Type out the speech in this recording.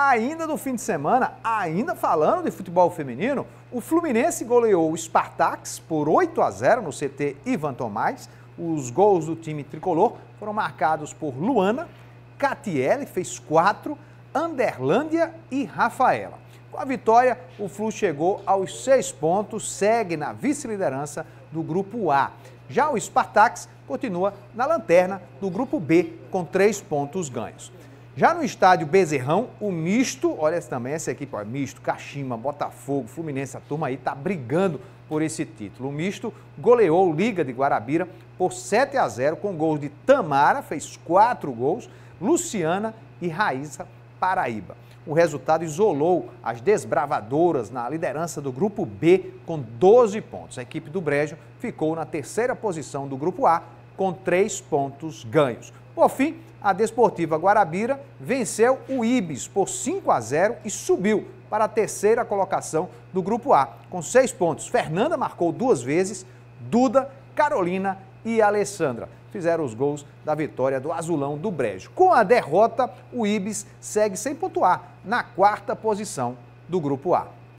Ainda no fim de semana, ainda falando de futebol feminino, o Fluminense goleou o Spartax por 8 a 0 no CT Ivan Tomás. Os gols do time tricolor foram marcados por Luana, Catiele fez 4, Anderlândia e Rafaela. Com a vitória, o Flu chegou aos seis pontos, segue na vice-liderança do Grupo A. Já o Spartax continua na lanterna do Grupo B, com três pontos ganhos. Já no estádio Bezerrão, o misto, olha também, essa equipe, ó, misto, Caxima, Botafogo, Fluminense, a turma aí tá brigando por esse título. O misto goleou Liga de Guarabira por 7 a 0 com gols de Tamara, fez 4 gols, Luciana e Raíssa Paraíba. O resultado isolou as desbravadoras na liderança do grupo B com 12 pontos. A equipe do Brejo ficou na terceira posição do grupo A com 3 pontos ganhos. Por fim, a Desportiva Guarabira venceu o Ibis por 5 a 0 e subiu para a terceira colocação do Grupo A, com seis pontos. Fernanda marcou duas vezes, Duda, Carolina e Alessandra fizeram os gols da vitória do Azulão do Brejo. Com a derrota, o Ibis segue sem pontuar na quarta posição do Grupo A.